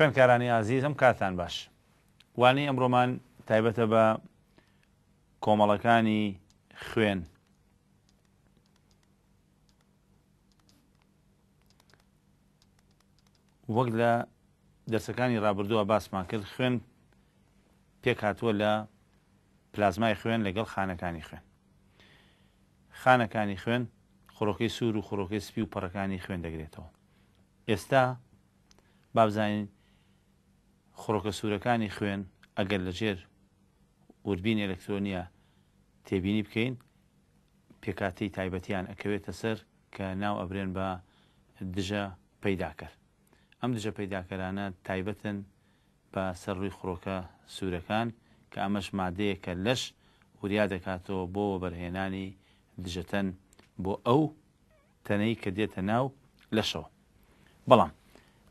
خوێنکارانی ئازیز ئەم کاتان باش وانەی ئەمڕۆمان تایبەتە بە کۆمەڵەکانی خوێن وەک لە دەرسەکانی ڕابردووە باسمان کرد خوێن پێک هاتووە لە پلازمای خوێن لەگەڵ خانەکانی خوێن خانەکانی خوێن خۆڕۆکی سوور و خۆڕۆکی سپی و پەڕەکانی خوێن دەگرێتەوە ئێستا بابزانین خڕۆکە سوورەکانی خوێن ئەگەر لەژێر وربین ئەلکترۆنیە تێبینی بکەین پێکاتی تایبەتیان ئەکەوێتە سەر کە ناو ئەبرێن بە دژە پەیداکەر ئەم دژە پەیداکەرانە تایبەتن بە سەرڕووی خڕۆکە سوورەکان کە ئەمەش مادەیەکە لەش وریا دەکاتەوە بۆ بەرهێنانی دژەتەن بۆ ئەو تەنەی کە دێتە ناو لەشەوە بەڵام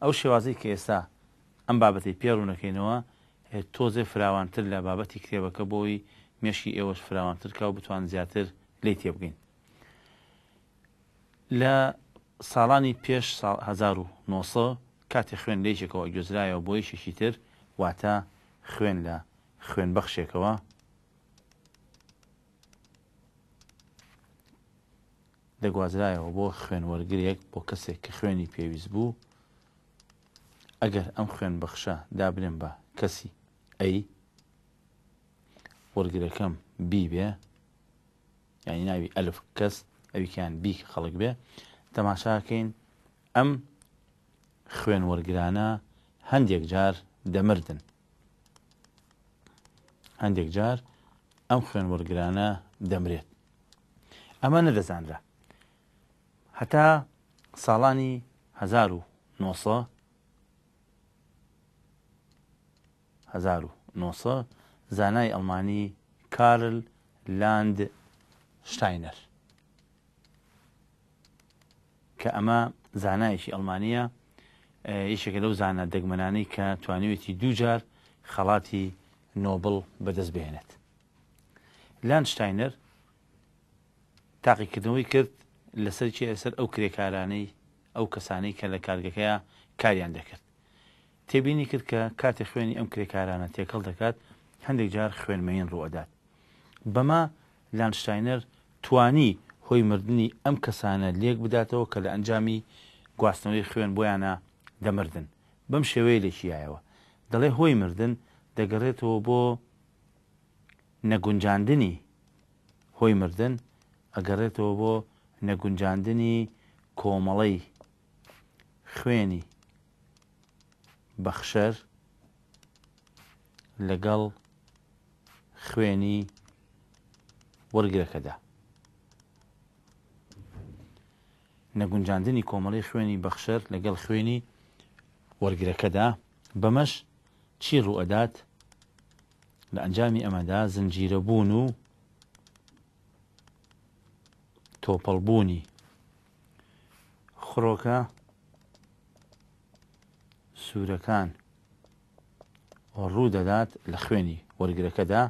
ئەو شێوازی کە ئێستا ئەم بابەتی پێڕوو نەکەینەوە تۆزێ فراوانتر لە بابەتی کتێبەکە بۆی مێشی ئێوەش فراوانتر کاو بتوان زیاتر لی تێبگەین لە ساڵانی پێش 1900 کاتی خوێن لێکێکەوە گوزرایەوە بۆی شێکی تر واتە خوێن لە خوێن بەخشێکەوە دەگوازرایەوە بۆ خوێنوەرگێک بۆ کەسێک کە خوێنی پێویست بوو ئەگەر ئەم خوێن بەخشە دابنێن بە کەسی ئەی وەرگەکەم بی بێ یعنی ناوی ئەلف کەس ئەویکیان بی خەڵک بێ تەماشاکەین ئەم خوێن وەرگرانە هەندێک جار دەمردن هەندێک جار ئەم خوێن وەرگرانە دەمرێت ئەمە نەدەزانرا هەتا ساڵانی 1900 1990 زانای ئەڵمانی کارل لاند شتاینەر کە ئەمە زانایشی ئەڵمانە یشێکە لەو زانە دەگمەنانەی کە توانوێتی دووجار خەڵاتی نۆبل بەدەست بهێنێت لاند شتاینەر تاقیکردنەوەی کرد لەسەر چی ئەسەر ئەو کرێکارانەی ئەو کەسانەی کە لە کارگەکەیە کاریان دەکرد تێبینی کرد کە کاتێک خوێنی ئەم کرێکارانە تێکەڵ دەکات هەندێک جار خوێنمەین ڕوەدات بەما لانشتینەر توانی هۆی مردنی ئەم کەسانە لێک بداتەوە کە لە ئەنجامی گواستنەوەی خوێن بۆیانە دەمردن بەم شێوەیە لێکیایەوە دەڵێ هۆی مردن دەگەڕێتەوە بۆ نەگونجاندنی هۆی مردن ئەگەڕێتەوە بۆ نەگونجاندنی کۆمەڵەی خوێنی بەخشەر لەگەڵ خوێنی وەرگەکەدا نەگونجاندنی کۆمەڵی خوێنی بەخشەر لەگەڵ خوێنی وەرگەکەدا بەمەش چی ڕوئدات لە ئەنجامی ئەمەدا زنجیرە بوون و تۆپەڵبوونی خڕۆکە سوورەکان ڕوو دەدات لە خوێنی وەرگرەکەدا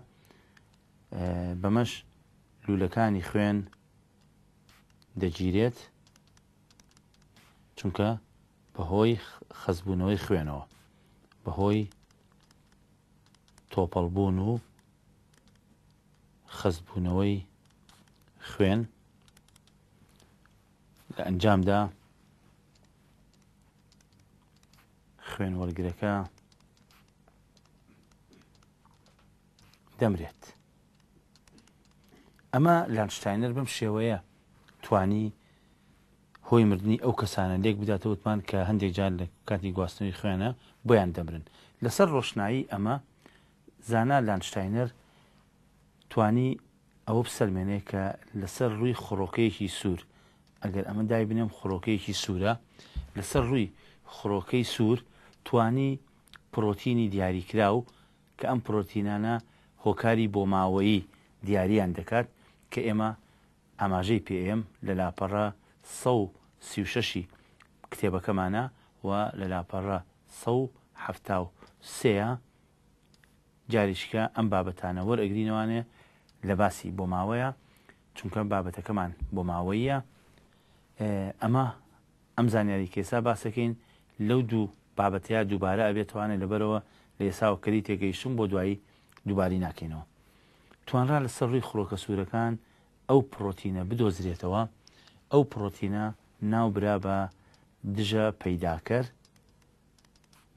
بەمەش لوولەکانی خوێن دەگیرێت چونکە بەهۆی خەزبوونەوەی خوێنەوە بەهۆی تۆپەڵبوون و خەزبوونەوەی خوێن لە ئەنجامدا خوێن وەرگرەکە دەمرێت ئەمە لانشتاینەر بەم شێوەیە توانی هۆی مردنی ئەو کەسانە لێک بداتەوتمان کە هەندێک جار لە کاتی گواستنەوەی خوێنە بۆیان دەمرن لەسەر ڕۆشنایی ئەمە زانا لانشتاینەر توانی ئەوە بسەلمێنێ کە لەسەر ڕووی خڕۆکەیەکی سوور ئەگەر ئەمە دای بنێم خڕۆکەیەکی سوورە لەسەر ڕووی خڕۆکەی سوور توانی پرۆتینی دیاریکرا و کە ئەم پرۆتینانە هۆکاری بۆ ماوەیی دیاریان دەکات کە ئێمە ئاماژەی پێM لە لاپەڕ 1936 کتێبەکەمانە و لە لاپەڕ 1970 جاریشکە ئەم بابەتانە وەرئگرینەوانێ لە باسی بۆ ماوەیە چونکە بابەتەکەمان بۆ ماوەیە ئەمە ئەم زانیاری کێسا باسەکەین لەو دوو بابەتەیە دووبارە ئەبێت توانێت لەبەرەوە لە ئێساوە کەری تێگەیشتم بۆ دوایی دووباری ناکەینەوە توانرا لە سەرڕی خڕۆکە سوورەکان ئەو پرۆتینە بدۆزرێتەوە ئەو پرۆتینە ناوبرا بە دژە پەیداکەر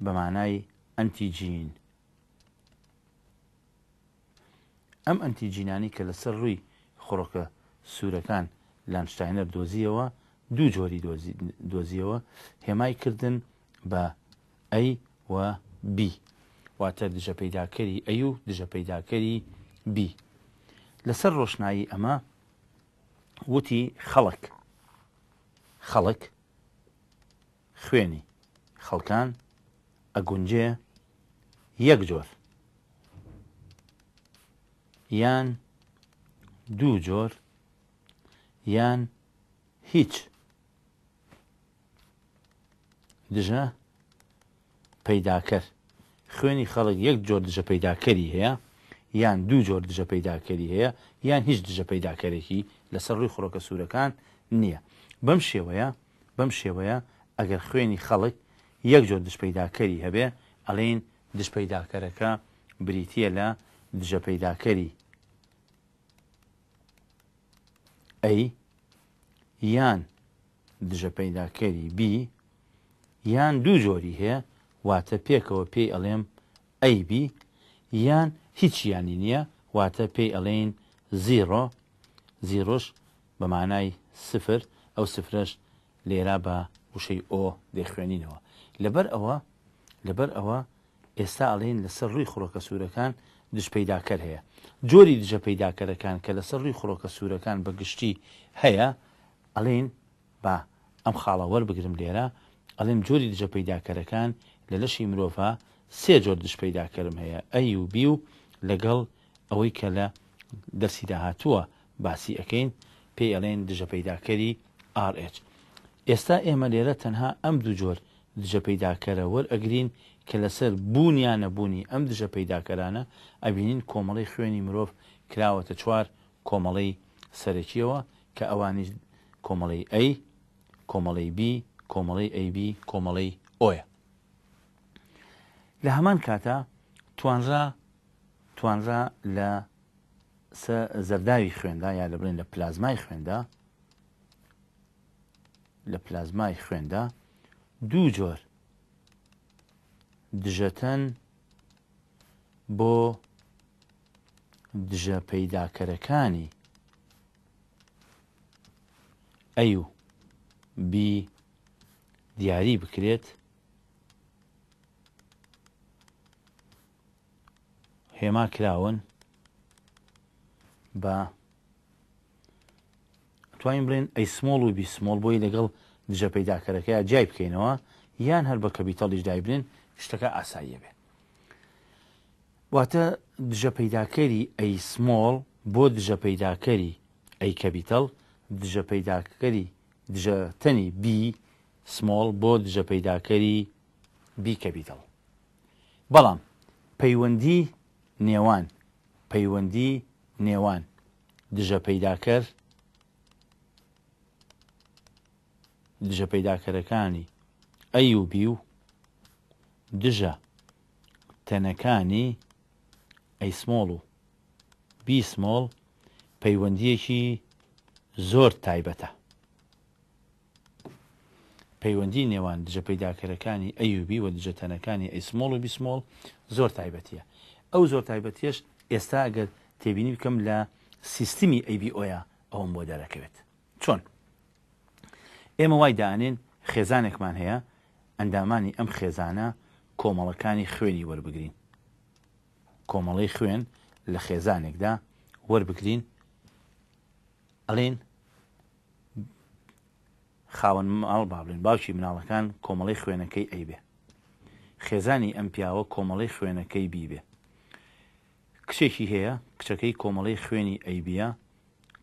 بە مانای ئەنتیجین ئەم ئەنتیجینانی کە لەسەر ڕووی خڕۆکە سوورەکان لانشتاینەر دۆزیەوە دوو جۆری دۆزیەوە هێمای کردن بە ئەی و بی واتە دژە پەیداکەری ئەی و دژە پەیداکەری بی لەسەر ڕۆشنایی ئەمە وتی خەڵک خەڵک خوێنی خەڵکان ئەگونجێ یەک جۆر یان دوو جۆر یان هیچ دژە پەیداکەر خوێنی خەڵک یەک جۆر دژە پەیداکەری هەیە یان دوو جۆر دژە پەیداکەری هەیە یان هیچ دژە پەیداکەرێکی لەسەر ڕووی خڕۆکە سوورەکان نییە بەم شێوەیە بەم شێوەیە ئەگەر خوێنی خەڵک یەک جۆر دژ پەیداکەری هەبێ ئەڵین دژ پەیداکەرەکە بریتە لە دژە پەیداکەری ئەی یان دژە پەیداکەری بی یان دوو جۆری هەیە واتە پێکەوە پێی ئەڵێم ئەیبی یان هیچیانی نییە واتە پێی ئەڵێن زیرۆ زیرۆش بە مانای سفر ئەو سفرش لێرا بە وشەی ئۆ دەخوێنینەوە لەبەر ئەوە لەبەر ئەوە ئێستا ئەڵێن لەسەر ڕووی خڕۆکە سوورەکان دش پیداکەر هەیە جۆری دژە پیداکەرەکان کە لەسەر ڕووی خڕۆکە سوورەکان بەگشتی هەیە ئەڵێن با ئەم خاڵە وەربگرم لێرە ئەڵێم جۆری دژە پیداکەرەکان لە لەشی مرۆڤ سێ جۆر دش پیداکەرم هەیە ئەی و بی و لەگەڵ ئەوەی کە لە دەرسی داهاتووە باسی ئەەکەین پێی ئەڵێن دژە پیداکەری RH ئێستا ئێمە لێرە تەنها ئەم دوو جۆر دژە پیداکەرە وەرئەگرین کە لەسەر بوونیانە بوونی ئەم دژە پیداکەرانە ئەبینین کۆمەڵی خوێنی مرۆڤ کراوەتە چوار کۆمەڵی سەرەکیەوە کە ئەوانی کۆمەڵی ئەی کۆمەڵی بی کۆمەڵی ئەیبی کۆمەڵی ئۆیە لە هەمان کاتە توانرا توانرا لە زەرداوی خوێندا یا لە بڵێن لە پلازمای خوێندا لە پلازمای خوێندا دوو جۆر دژەتەن بۆ دژە پەیداکەرەکانی ئەی و بی دیاری بکرێت پێما کراون بە توانین بڵێن ئەی سمۆڵ و بیسمۆڵ بۆی لەگەڵ دژە پەیداکەرەکەی جای بکەینەوە یان هەر بە کەبیتەڵیش دایبن شتەکە ئاساییە بێت واتە دژە پەیداکەری ئەی سمۆڵ بۆ دژە پەیداکەری ئەی کەبیتەڵ دژە پەیداکەری دژەتەنی بی سمۆڵ بۆ دژە پەیداکەری بی کەبیتەڵ بەڵام پەیوەندی نێوان پەیوەندی نێوان دژە پەیداکەر دژە پەیداکەرەکانی ئەیوبی و دژە تەنەکانی ئەیسمۆڵ و بیسمۆڵ پەیوەندیەکی زۆر تایبەتە پەیوەندی نێوان دژە پەیداکەرەکانی ئەیوبی و دژەتەنەکانی ئەیسمۆڵ و بیسمۆڵ زۆر تایبەتیە ئەو زۆر تایبەتێش ئێستا ئەگەر تێبینی بکەم لە سیستمی ئەیبیۆە ئەوم بۆ دەرەکەوێت چۆن ئێمە وای دانێن خێزانێکمان هەیە ئەندامانی ئەم خێزانە کۆمەڵەکانی خوێنی وەربگرین کۆمەڵی خوێن لە خێزانێکدا وەربگرین ئەڵێن خاوەن ماڵ بابلێن باوکی مناڵەکان کۆمەڵی خوێنەکەی ئەیبێ خێزانی ئەم پیاوە کۆمەڵی خوێنەکەی بیبێ کچێکی هەیە کچەکەی کۆمەڵی خوێنی ئەیبە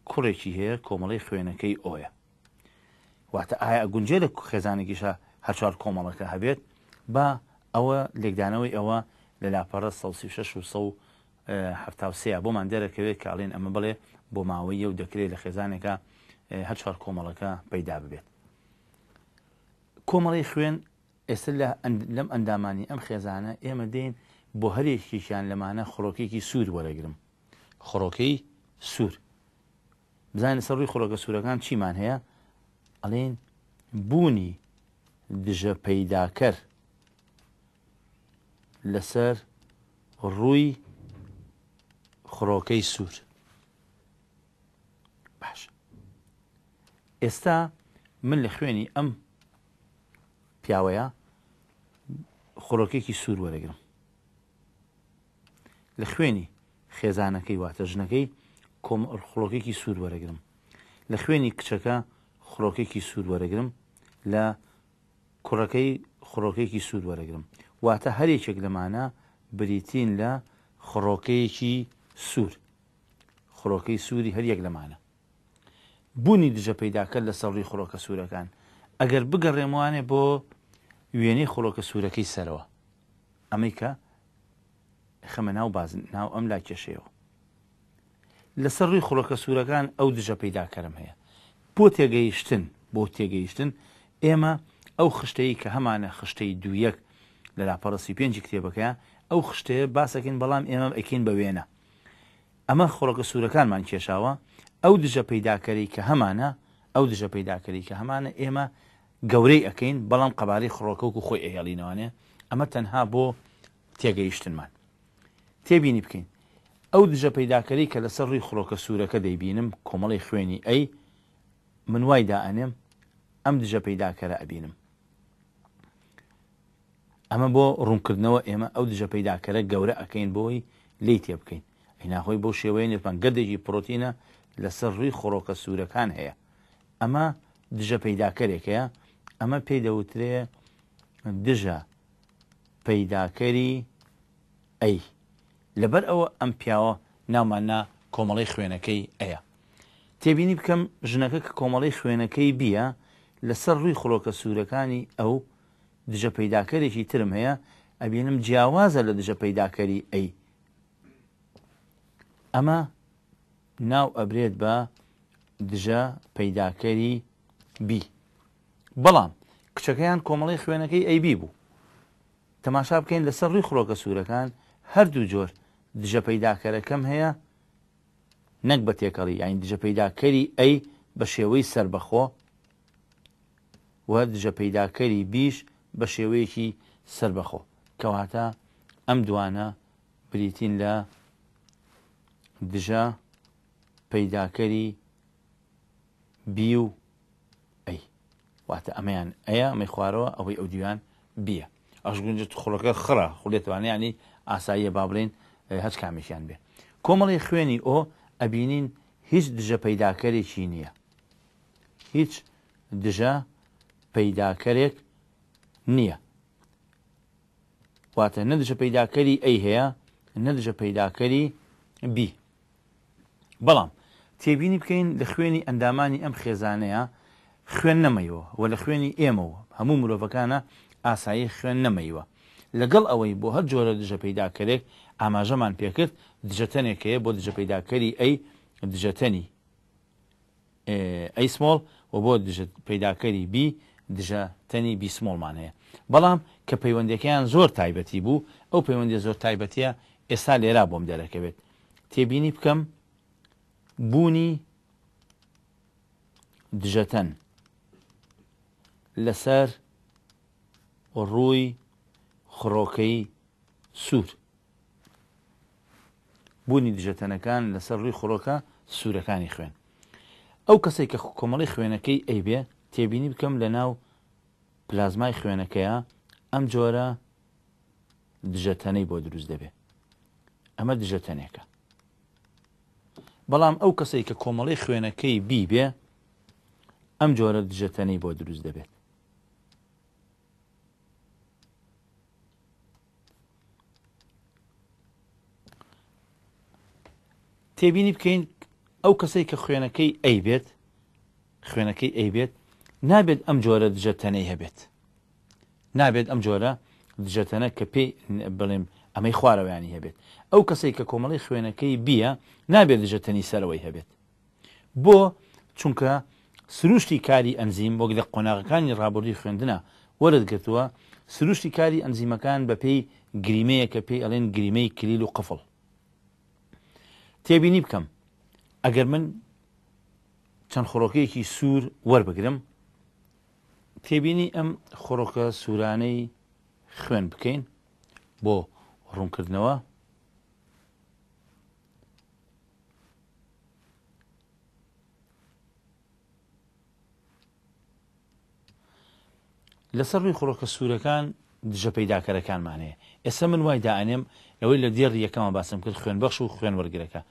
کوڕێکی هەیە کۆمەڵی خوێنەکەی ئۆیە واتە ئایا گونجێ لە خێزانێکیشە هەچوار کۆمەڵەکە هەبێت با ئەوە لێکدانەوەی ئەوە لە لاپەرە 1970 بۆمان دەرەکەوێت کاڵێن ئەمە بڵێ بۆ ماوەی یەو دەکرێت لە خێزانێکە هەچوار کۆمەڵەکە پەیدا ببێت کۆمەڵی خوێن ئێستا لەم ئەندامانی ئەم خێزانە ئێمە دێن بۆ هەرێکیشیان لەمانە خڕۆکێکی سوور وەرەگرم خڕۆکەی سوور بزانین سەر ڕووی خۆرۆگە سوورەکان چیمان هەیە ئەڵێن بوونی دژە پەیداکەر لەسەر ڕووی خڕۆکەی سوور باش ئێستا من لە خوێنی ئەم پیاوەیە خۆرۆکێکی سوور وەرەگرم لە خوێنی خێزانەکەی واتە ژنەکەی کۆم خڵۆکێکی سوود وەرەگرم لە خوێنی کچەکە خڕۆکێکی سوود وەرەگرم لە کوڕەکەی خڕۆکێکی سوود وەرەگرم واتە هەرێکێک لەمانە بریتین لە خڕۆکەیەکی سوور خڕۆکەی سووری هەریەک لەمانە بوونی دژە پیداکە لە سەڵی خڕۆکە سوورەکان ئەگەر بگەڕێموانێ بۆ وێنەی خڵۆکە سوورەکەی سەرەوە ئەمریکا خەمە ناو بازن ناو ئەم لا کێشەوە لەسەر ڕووی خوڕەکە سوورەکان ئەو دژە پیداکەرم هەیە بۆ تێگەیشتن بۆ تێگەیشتن ئێمە ئەو خشتەی کە هەمانە خشتەی دوویەک لە لاپەڕسی پێنجی کتێبەکەیە ئەو خشتەیە باسەکەین بەڵام ئێمە ئەکەین بە وێنە ئەمە خۆڕەکە سوورەکانمان کێشاوە ئەو دژە پیداکەری کە هەمانە ئەو دژە پیداکەری کە هەمانە ئێمە گەورەی ئەەکەین بەڵام قەباری خڕۆکەوک و خۆی ئێڵینەوانێ ئەمە تەنها بۆ تێگەیشتنمان تێبینی بکەین ئەو دژە پەیداکەری کە لەسەر ڕی خڕۆکە سوورەکە دەیبینم کۆمەڵی خوێنی ئەی من وای دائنێم ئەم دژە پەیداکەرە ئەبینم ئەمە بۆ ڕوونکردنەوە ئێمە ئەو دژە پەیداکەرە گەورە ئەەکەین بۆی لی تێ بکەین هیناخۆی بۆ شێوەیە نرپان گەدێکی پرۆتینە لەسەر ڕووی خۆڕۆکە سوورەکان هەیە ئەمە دژە پەیداکەرێکەیە ئەمە پێی دەوترێ دژە پەیداکەری ئەی لەبەر ئەوە ئەم پیاوە ناوماننا کۆمەڵی خوێنەکەی ئەیە تێبینی بکەم ژنەکە کە کۆمەڵی خوێنەکەی بیە لەسەر ڕووی خۆڵۆکە سوورەکانی ئەو دژە پەیداکەرێکی ترم هەیە ئەبینم جیاوازە لە دژە پەیداکەری ئەی ئەمە ناو ئەبرێت بە دژە پەیداکەری بی بەڵام کچەکەیان کۆمەڵی خوێنەکەی ئەیبی بوو تەماشا بکەین لەسەر ڕووی خۆڵۆکە سوورەکان هەردوو جۆر دژە پەیداکەرەکەم هەیە نەک بە تێکەڵی یاین دژە پەیداکەری ئەی بە شێوەی سربەخۆ وە دژە پەیداکەری بیش بە شێوەیەکی سربەخۆ کەواتە ئەم دوانە بریتین لە دژە پەیداکەری بی و ئەی واتە ئەمەیان ئەیە ئەمە خوارەوە ئەوەی ئەو دیوان بیە ئەشگونجە خڵەکە خڕە خولێتوانیانی ئاساییە با بڵێن هەچ کامیشیان بێ کۆمەڵی خوێنی ئۆ ئەبینین هیچ دژە پەیداکەرێکی نییە هیچ دژە پەیداکەرێک نییە واتە نەدژە پەیداکەری ئەی هەیە نەدژە پەیداکەری بی بەڵام تێبینی بکەین لە خوێنی ئەندامانی ئەم خێزانەیە خوێن نەمەیەوە و لە خوێنی ئێمەەوە هەموو مرۆڤەکانە ئاسایی خوێن نەمەیوە لەگەڵ ئەوەی بۆ هەر جۆرە دژە پەیداکەرێک ئاماژەمان پێکرد دژەتەنێکەیە بۆ دژە پیداکەری ئەی دژەتەنی ئەی سمۆڵ و بۆ پیداکەری بی دژە تەنی بیسمۆڵمان هەیە بەڵام کە پەیوەندەکەیان زۆر تایبەتی بوو ئەو پەیوەندی زۆر تایبەتە ئێستا لێرا بۆم دەرەکەوێت تێبینی بکەم بوونی دژەتەن لەسەر ڕووی خڕۆکەی سوور بوونی دژەتەنەکان لەسەر ڕووی خۆڕۆکە سوورەکانی خوێن ئەو کەسی کە کۆمەڵی خوێنەکەی ئەیبێ تێبینی بکەم لە ناو پلازمای خوێنەکەیە ئەم جۆرە دژەتەنەی بۆ دروست دەبێ ئەمە دژەتەنێکە بەڵام ئەو کەسی کە کۆمەڵی خوێنەکەی بیبێ ئەم جۆرە دژەتەنەی بۆ دروست دەبێت تێبینی بکەین ئەو کەسەی کە خوێنەکەی ئەی بێت خوێنەکەی ئەی بێت نابێت ئەم جۆرە دژەتەنەی هەبێت نابێت ئەم جۆرە دژەتەنە کە پێی بڵێم ئەمەی خوارەوەیانی هەبێت ئەو کەسەی کە کۆمەڵی خوێنەکەی بیە نابێت دژەتەنی سەرەوەی هەبێت بۆ چونکە سروشتی کاری ئەنزیم وەک لە قۆناغەکانی ڕابردی خوێندنە وەرتگرتووە سروشتی کاری ئەنزیمەکان بە پێی گریمەیە کە پێی ئەڵێن گریمەی کلیل و قفڵ تێبینی بکەم ئەگەر من چەند خۆڕۆکەیەکی سوور وەربگرم تێبینی ئەم خۆڕۆکە سوورانەی خوێن بکەین بۆ ڕوونکردنەوە لەسەر ڕووی خۆڕۆکە سوورەکان دژە پەیداکەرەکانمانەیە ئێستا من وای دائنێم ئەوەی لە دێر یەکەمە باسم کرد خوێنبەخش و خوێن وەرگەکە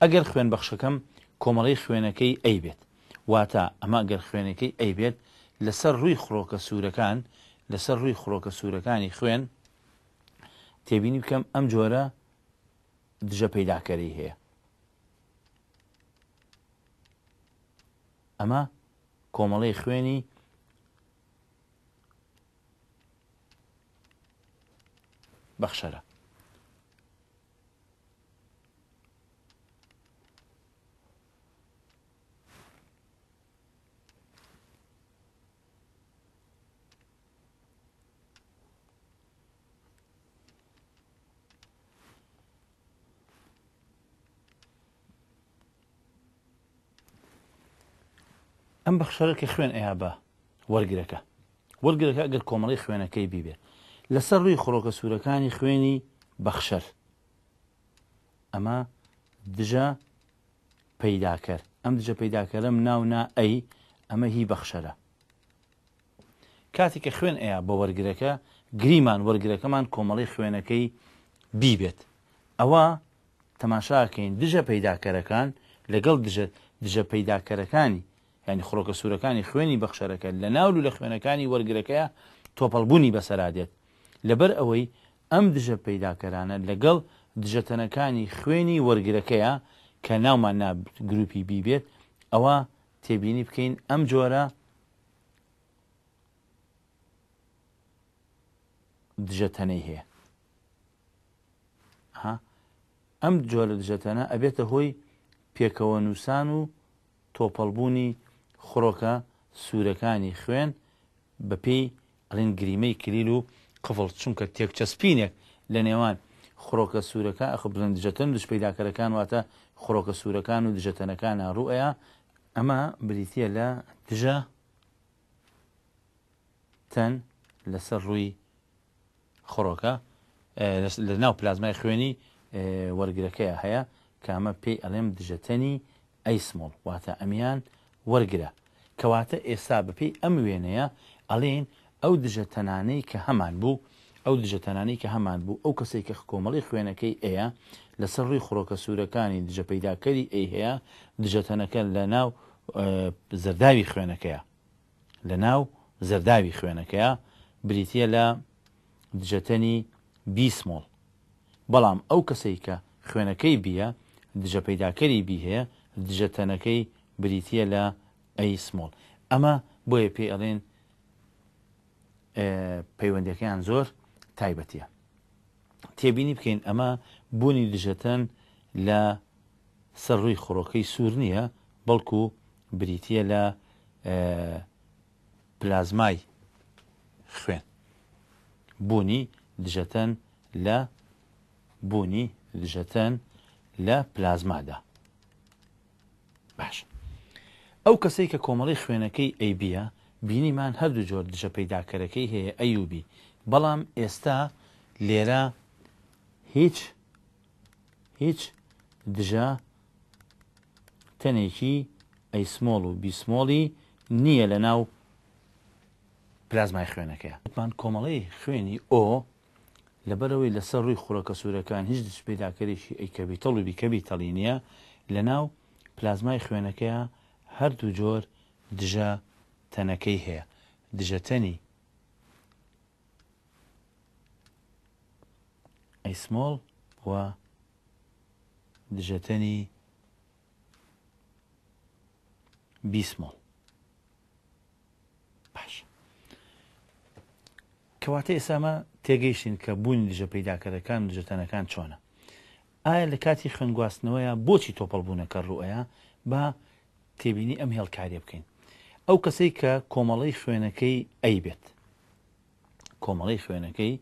ئەگەر خوێنبەخشەکەم کۆمەڵی خوێنەکەی ئەی بێت واتە ئەمە گەر خوێنەکەی ئەی بێت لەسەر ڕووی خڕۆکە سوورەکان لەسەر ڕووی خڕۆکە سوورەکانی خوێن تێبینی بکەم ئەم جۆرە دژە پەیداکەری هەیە ئەمە کۆمەڵی خوێنی بەخشەرە ئەم بەخشەرەکە خوێن ئەیابە وەرگرەکە وەرگرەکە ئەگەر کۆمەڵی خوێنەکەی بیبێ لەسەر ڕووی خڕۆکە سوورەکانی خوێنی بەخشەر ئەمە دژە پەیداکەر ئەم دژە پەیداکەرم ناونا ئەی ئەمە هی بەخشەرە کاتێککە خوێن ئەیە بە وەرگرەکە گریمان وەرگرەکەمان کۆمەڵی خوێنەکەی بیبێت ئەوە تەماشاکەین دژە پەیداکەرەکان لەگەڵ دژە پەیداکەرەکانی ینی خڕۆکە سوورەکانی خوێنی بەخشەرەکە لە ناولو لە خوێنەکانی وەرگەکەیە تۆپەڵبوونی بەسەرادێت لەبەر ئەوەی ئەم دژە پەیداکەرانە لەگەڵ دژەتەنەکانی خوێنی وەرگەکەیە کە ناومان نا گروپی بیبێت ئەوە تێبینی بکەین ئەم جۆرە دژەتەنەی هەیە ئەم جۆرە دژەتەنە ئەبێتە هۆی پێکەوە نووسان و تۆپەڵبوونی خڕۆکە سوورەکانی خوێن بە پێی ڕینگریمەی کلیل و قفڵ چونکە تێکچەسپینێک لە نێوان خڕۆکە سوورەکە ئەخ بڵندجەتن دش پیداکەرەکان واتە خڕۆکە سوورەکان و دژەتەنەکانە ڕوئەیە ئەمە بریتە لە دژە تەن لەسەر ڕووی خڕۆکە لە ناو پلازمای خوێنی وەرگەکەی هەیە کامە پێی ئەڵێم دژەتەنی ئەیسمۆڵ واتە ئەمیان وەرگرە کەواتە ئێستا بپی ئەم وێنەیە ئەڵێن ئەو دژە تەنانەی کە هەمان بوو ئەو دژە تەنانەی کە هەمان بوو ئەو کەسێک کە کۆمەڵی خوێنەکەی ئەیە لەسەر ڕووی خۆڕۆکە سوورەکانی دژە پەیداکەری ئەی هەیە دژەتەنەکە لە ناو زەرداوی خوێنەکەیە لە ناو زەرداوی خوێنەکەیە بریتە لە دژەتەنی بیسمۆڵ بەڵام ئەو کەسەی کە خوێنەکەی بیە دژە پەیداکەری بی هەیە دژەتەنەکەی بریتە لە ئەیسمۆڵ ئەمە بۆیە پێ ئەڵێن پەیوەندەکەیان زۆر تایبەتە تێبینی بکەین ئەمە بوونی دژەتەن لە سەرڕووی خڕۆکەی سوور نییە بەڵکو بریتە لە پلازمای خوێن بوونی دژەتەن لە بوونی دژەتەن لە پلازمادا باش. ئەو کەسەی کە کۆمەڵی خوێنەکەی ئەیبیە بینیمان هەردوو جۆر دژە پەیداکەرەکەی هەیە ئەیوبی بەڵام ئێستا لێرە هیچ هیچ دژە تەنێکی ئەیسمۆڵ و بیسمۆڵی نییە لە ناو پلازمای خوێنەکەی مان کۆمەڵی خوێنی ئۆ لەبەرەوەی لەسەر ڕووی خوڕەکە سوورەکان هیچ دش پێداکەێکی ئەیکەبی تەڵوبی کەبی تەڵینیە لە ناو پلازمای خوێنەکەیە هەردوو جۆر دژە تەنەکەی هەیە دژەتەنی ئەیسمۆڵ وە دژەتەنی بیسمۆڵ باش کەواتە ئێسامە تێگەیشتین کە بوونی دژە پیداکەرەکان دژەتەنەکان چۆنە ئایا لە کاتی خوێنگواستنەوەیە بۆچی تۆپەڵبوونەکە ڕوئەیە بە تێبینی ئەم هێڵکاری بکەین ئەو کەسەی کە کۆمەڵی خوێنەکەی ئەی بێت کۆمەڵی خوێنەکەی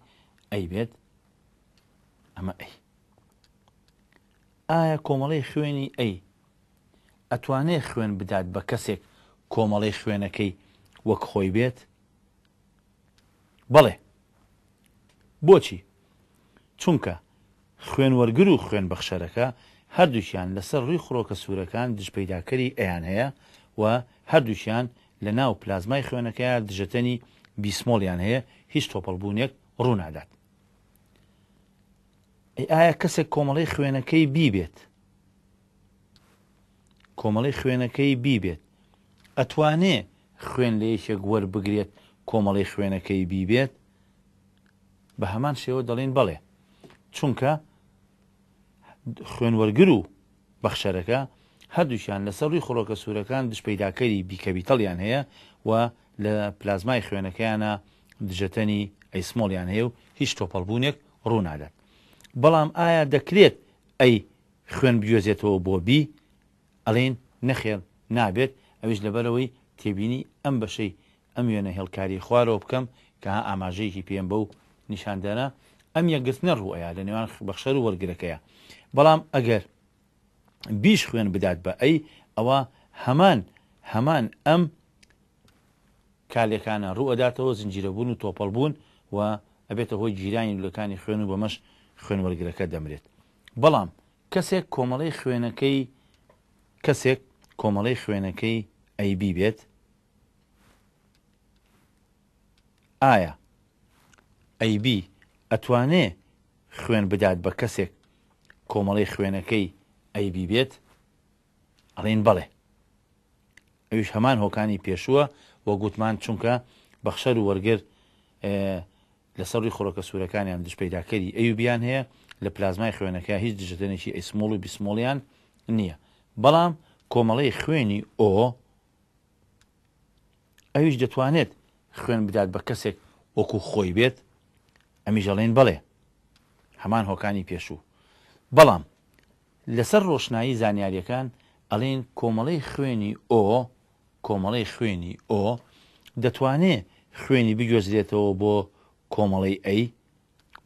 ئەی بێت ئەمە ئەی ئایا کۆمەڵی خوێنی ئەی ئەتوانێت خوێن بدات بە کەسێک کۆمەڵی خوێنەکەی وەک خۆی بێت بەڵێ بۆچی چونکە خوێنوەرگر و خوێن بەخشەرەکە هەردووشیان لەسەر ڕووی خۆکە سوورەکان دژپەیداکەری ئەیان هەیە و هەردووشیان لە ناو پلازمای خوێنەکەیە دژەتەنی بیسمۆڵیان هەیە هیچ تۆپەڵبوونێک ڕوونادات ئایا کەسێک کۆمەڵی خوێنەکەی بیبێت کۆمەڵی خوێنەکەی بیبێت ئەتوانێ خوێن لە یەکێک وەربگرێت کۆمەڵی خوێنەکەی بیبێت بە هەمان شێوە دەڵێن بەڵێ چونکە خوێنوەرگر و بەخشەرەکە هەردووشیان لەسەر ڕووی خۆڵۆکە سوورەکان دشپیداکەری بیکەبیتەڵیان هەیە و لە پلازمای خوێنەکەیانە دژەتەنی ئەیسمۆڵیان هەیە و هیچ تۆپەڵبوونێک ڕوونادات بەڵام ئایا دەکرێت ئەی خوێن بگوێزێتەوە بۆ بی ئەڵێن نەخێن نابێت ئەویش لەبەرەوەی تێبینی ئەم بەشەی ئەم وێنە هێڵکاری خوارەوە بکەم کە ئاماژەیەکی پێم بە و نیشاندەرە ئەم یەکگەستنە ڕووەیە لە نێوان بەخشەر و وەرگرەکەیە بەڵام ئەگەر بیش خوێن بدات بە ئەی ئەوە هەمان هەمان ئەم کالێکانە ڕوەداتەوە زنجیرەبوون و تۆپەڵ بوون و ئەبێتە هۆی جیرانی لەکانی خوێن و بەمەش خوێنوەرگەکە دەمرێت بەڵام کەسێک کۆمەڵی خوێنەکەی کەسێک کۆمەڵی خوێنەکەی ئەیبی بێت ئایا ئەیبی ئەتوانێ خوێن بدات بە کەسێک کۆمەڵی خوێنەکەی ئەیبی بێت ئەڵین بڵێ ئەوش هەمان هۆکانی پێشووە وە گوتمان چونکە بەخشەر و وەرگر لەسەڕی خۆڕەکە سوورەکانیان دشپیداکەری ئەیوبیان هەیە لە پلازمای خوێنەکە هیچ دژتێنێکی ئەیسمۆڵ و بیسمۆڵیان نییە بەڵام کۆمەڵی خوێنی ئۆ ئەویش دەتوانێت خوێن بدات بە کەسێک وەکو خۆی بێت ئەمیژەڵێن بڵێ هەمان هۆکانی پێشوو بەڵام لەسەر ڕۆشنایی زانیاریەکان ئەڵێن کۆمەڵی خوێنی ئۆ کۆمەڵی خوێنی ئۆ دەتوانێت خوێنی بگوێزرێتەوە بۆ کۆمەڵی ئەی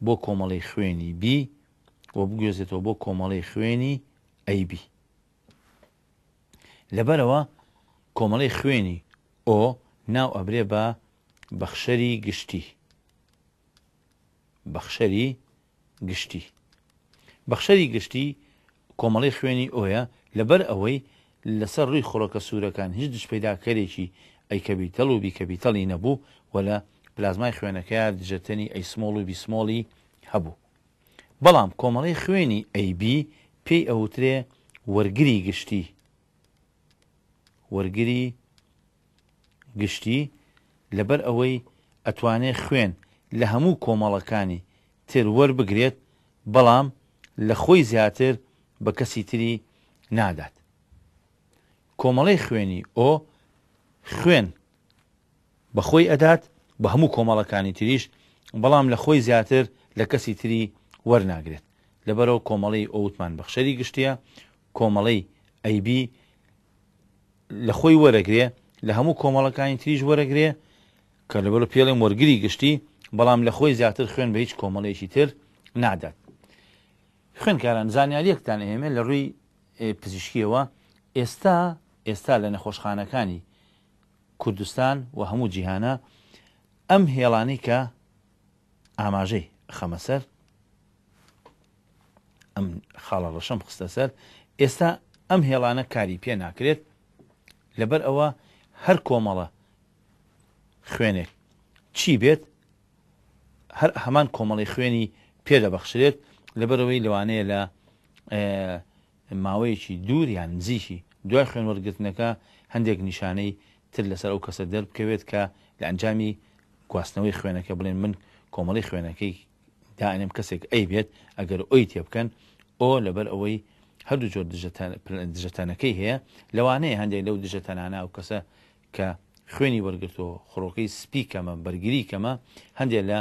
بۆ کۆمەڵی خوێنی بی بۆ بگوێزێتەوە بۆ کۆمەڵی خوێنی ئەیبی لەبەرەوە کۆمەڵی خوێنی ئۆ ناو ئەبرێ بە بەخشەری گشتی بەخشەری گشتی بەخشەری گشتی کۆمەڵی خوێنی ئۆیە لەبەر ئەوەی لەسەر ڕووی خۆڕۆکە سوورەکان هیچ دش پیداکەرێکی ئەیکەبی تەڵ و بیکەبیتەڵی نەبوو وەلا پلازمای خوێنەکە دژەتنی ئەیسمۆڵ و بیسمۆڵی هەبوو بەڵام کۆمەڵی خوێنی ئەیB پێی ئەوترێ وەرگری گشتی وەرگری گشتی لەبەر ئەوەی ئەتوانێت خوێن لە هەموو کۆمەڵەکانی تر وەربگرێت بەڵام لە خۆی زیاتر بە کەسی تری نادات کۆمەڵی خوێنی ئۆ خوێن بە خۆی ئەدات بە هەموو کۆمەڵەکانی تریش بەڵام لە خۆی زیاتر لە کەسی تری وەرناگرێت لەبەرەوە کۆمەڵی ئەوتمان بەخشەری گشتیە کۆمەڵی ئەیبی لە خۆی وەرەگرێ لە هەموو کۆمەڵەکانی تریش وەرەگرێ کە لەبەر پێڵێ مۆرگری گشتی بەڵام لە خۆی زیاتر خوێن بە هیچ کۆمەڵێکی تر نادات خوێنکاران زانیاریەکتان ئێمە لە ڕووی پزیشکیەوە ئێستا ئێستا لە نەخۆشخانەکانی کوردستان و هەموو جیهانە ئەم هێڵانی کە ئاماژەی خەمەسەر ئەم خاڵە ڕەشەم خستە سەر ئێستا ئەم هێڵانە کاری پێ ناکرێت لەبەر ئەوە هەر کۆمەڵە خوێنێک چی بێت هەر هەمان کۆمەڵی خوێنی پێدەبەخشرێت لەبەرەوەی لەوانەیە لە ماوەیەکی دووریان نزیشی دوای خوێنوەرگتنەکە هەندێک نیشانەی تر لەسەر ئەو کەسە دەربکەوێت کە لە ئەنجامی گواستنەوەی خوێنەکە بڵێن من کۆمەڵی خوێنەکەی دائێنم کەسێک ئەی بێت ئەگەر ئەوی تێبکەن ئۆ لەبەر ئەوەی هەردوو جۆر دژەتانەکەی هەیە لەوانەیە هەندێک لەو دژەتەنانا و کەسە کە خوێنی وەرگتۆ خڕۆکەی سپی کەمە بەرگری کەمە هەندێک لە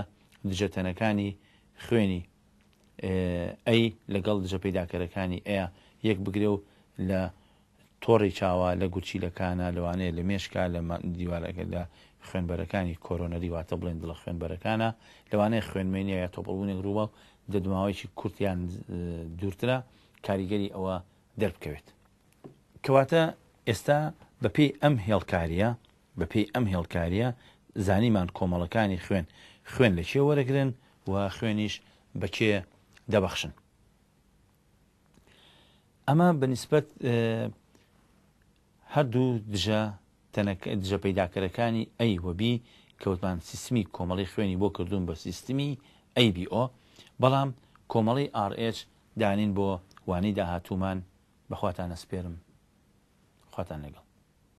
دژەتەنەکانی خوێنی ئەی لەگەڵ دژە پیداکەرەکانی ئەیە یەک بگرێ و لە تۆڕی چاوە لە گوچیلەکانە لەوانەیە لە مێشکا لە دیوارەکە لە خوێنبەرەکانی کۆرۆنەری واتە بڵێن دڵە خوێنبەرەکانە لەوانەیە خوێنمێنە یا تۆپەڵبوونی ڕووە و دەدماوەیەکی کورتیان دوورترا کاریگەری ئەوە دەربکەوێت کەواتە ئێستا بە پێی ئەم هێڵکاریە بە پێی ئەم هێڵکاریە زانیمان کۆمەڵەکانی خوێن خوێن لە چێ وەرەگرن و خوێنیش بەچێ دەبەخشن ئەمە بەنسبەت هەردوو دژە دژە پەیداکەرەکانی ئەی وەبی کەوتمان سیستمی کۆمەڵی خوێنی بۆ کردوون بە سیستمی ئەیبیO بەڵام کۆمەڵی RH دانین بۆ وانی داهاتومان بەخواتان ئەسپێرم خواتان لەگەڵ